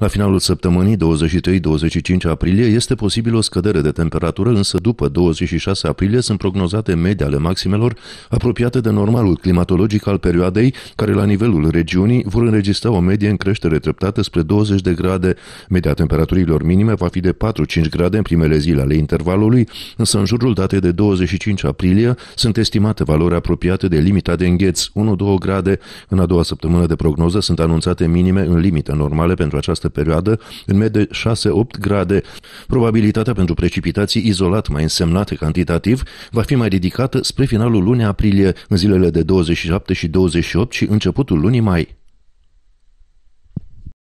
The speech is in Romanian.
La finalul săptămânii 23-25 aprilie este posibil o scădere de temperatură, însă după 26 aprilie sunt prognozate medii ale maximelor apropiate de normalul climatologic al perioadei, care la nivelul regiunii vor înregistra o medie în creștere treptată spre 20 de grade. Media temperaturilor minime va fi de 4-5 grade în primele zile ale intervalului, însă în jurul datei de 25 aprilie sunt estimate valori apropiate de limita de îngheț, 1-2 grade. În a doua săptămână de prognoză sunt anunțate minime în limite normale pentru această perioadă, în medie 6-8 grade. Probabilitatea pentru precipitații izolat mai însemnate cantitativ va fi mai ridicată spre finalul lunii aprilie, în zilele de 27 și 28 și începutul lunii mai.